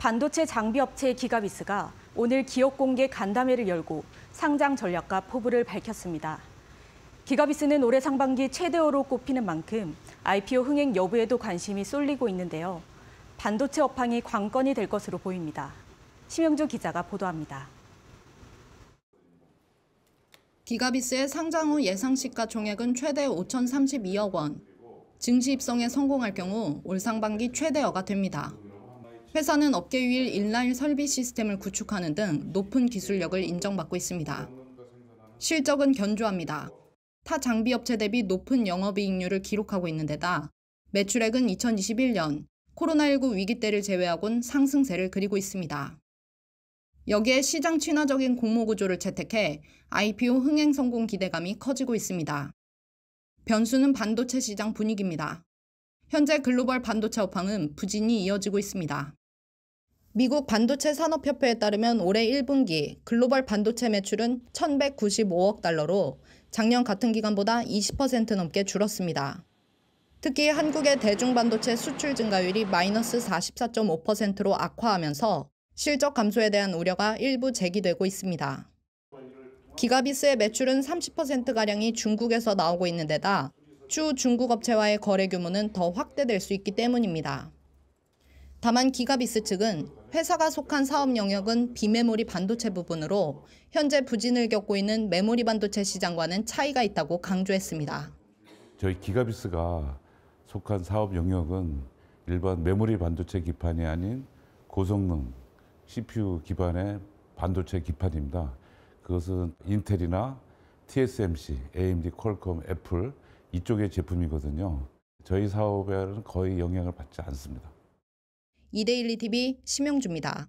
반도체 장비 업체 기가비스가 오늘 기업 공개 간담회를 열고 상장 전략과 포부를 밝혔습니다. 기가비스는 올해 상반기 최대어로 꼽히는 만큼 IPO 흥행 여부에도 관심이 쏠리고 있는데요. 반도체 업황이 관건이 될 것으로 보입니다. 심영주 기자가 보도합니다. 기가비스의 상장 후 예상 시가 총액은 최대 5,032억 원. 증시 입성에 성공할 경우 올 상반기 최대어가 됩니다. 회사는 업계 유일 인라인 설비 시스템을 구축하는 등 높은 기술력을 인정받고 있습니다. 실적은 견조합니다. 타 장비 업체 대비 높은 영업이익률을 기록하고 있는 데다 매출액은 2021년 코로나19 위기 때를 제외하곤 상승세를 그리고 있습니다. 여기에 시장 친화적인 공모 구조를 채택해 IPO 흥행 성공 기대감이 커지고 있습니다. 변수는 반도체 시장 분위기입니다. 현재 글로벌 반도체 업황은 부진이 이어지고 있습니다. 미국 반도체 산업협회에 따르면 올해 1분기 글로벌 반도체 매출은 1,195억 달러로 작년 같은 기간보다 20% 넘게 줄었습니다. 특히 한국의 대중반도체 수출 증가율이 마이너스 44.5%로 악화하면서 실적 감소에 대한 우려가 일부 제기되고 있습니다. 기가비스의 매출은 30%가량이 중국에서 나오고 있는 데다 추 중국 업체와의 거래 규모는 더 확대될 수 있기 때문입니다. 다만 기가비스 측은 회사가 속한 사업 영역은 비메모리 반도체 부분으로 현재 부진을 겪고 있는 메모리 반도체 시장과는 차이가 있다고 강조했습니다. 저희 기가비스가 속한 사업 영역은 일반 메모리 반도체 기판이 아닌 고성능 CPU 기반의 반도체 기판입니다. 그것은 인텔이나 TSMC, AMD, 퀄컴, 애플 이쪽의 제품이거든요. 저희 사업에는 거의 영향을 받지 않습니다. 이데일리 TV 심영주입니다.